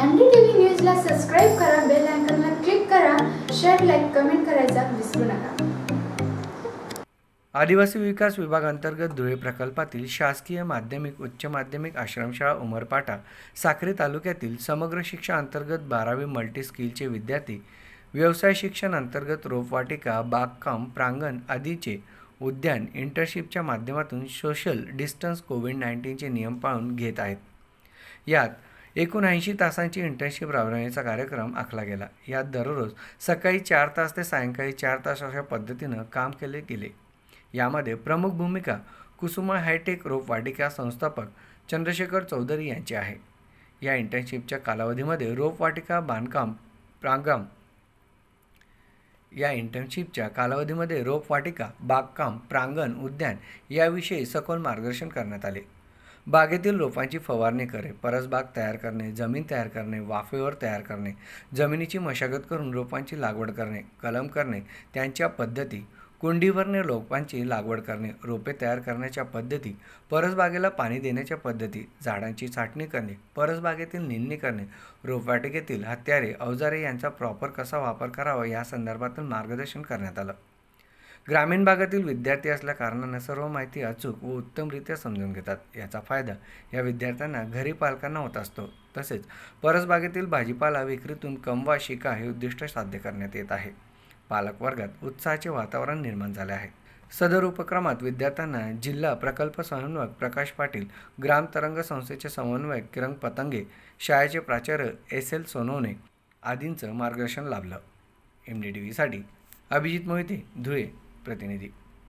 NDTV न्यूजला subscribe करा bell आयकॉनला क्लिक करा शेअर लाईक कमेंट करायचा विसरू नका आदिवासी विकास विभाग अंतर्गत धुळे प्रकल्पातील शासकीय माध्यमिक उच्च माध्यमिक आश्रमशाळा उमरपाटा साखरे तालुक्यातील समग्र शिक्षा अंतर्गत बारावी मल्टी स्किलचे विद्यार्थी व्यवसाय शिक्षण अंतर्गत रोपवाटिका बागकाम प्रांगण आदीचे उद्यान इंटर्नशिपच्या माध्यमातून सोशल डिस्टन्स कोविड नाईन्टीनचे नियम पाळून घेत आहेत यात एकोणऐंशी तासांची इंटर्नशिप राबवण्याचा कार्यक्रम आखला गेला यात दररोज सकाळी चार तास ते सायंकाळी चार तास अशा पद्धतीनं काम केले गेले यामध्ये प्रमुख भूमिका कुसुमा हायटेक रोपवाटिका संस्थापक चंद्रशेखर चौधरी यांची आहे या इंटर्नशिपच्या कालावधीमध्ये रोपवाटिका बांधकाम प्रांगम या इंटर्नशिपच्या कालावधीमध्ये रोपवाटिका बागकाम प्रांगण उद्यान याविषयी सखोल मार्गदर्शन करण्यात आले बागेतील रोपांची फवारणी करे परसबाग तयार करणे जमीन तयार करणे वाफेवर तयार करणे जमिनीची मशागत करून रोपांची लागवड करणे कलम करणे त्यांच्या पद्धती कुंडीवरने रोपांची लागवड करणे रोपे तयार करण्याच्या पद्धती परसबागेला पाणी देण्याच्या पद्धती झाडांची छाटणी करणे परसबागेतील निंदणी करणे रोपवाटिकेतील हत्यारे अवजारे यांचा प्रॉपर कसा वापर करावा या संदर्भातून मार्गदर्शन करण्यात आलं ग्रामीण भागातील विद्यार्थी असल्या कारणाने सर्व माहिती अचूक व उत्तमरित्या समजून घेतात याचा फायदा या विद्यार्थ्यांना घरी पालकांना होत असतो तसेच परसबागेतील भाजीपाला विक्रीतून कमवा शिका हे उद्दिष्ट साध्य करण्यात येत आहे पालक वर्गात उत्साहाचे वातावरण निर्माण झाले आहे सदर उपक्रमात विद्यार्थ्यांना जिल्हा प्रकल्प समन्वयक प्रकाश पाटील ग्राम तरंग संस्थेचे समन्वयक किरण पतंगे शाळेचे प्राचार्य एस एल सोनवणे आदींचं मार्गदर्शन लाभलं एम डी टी व्हीसाठी अभिजित मोहिते धुळे Pretendido.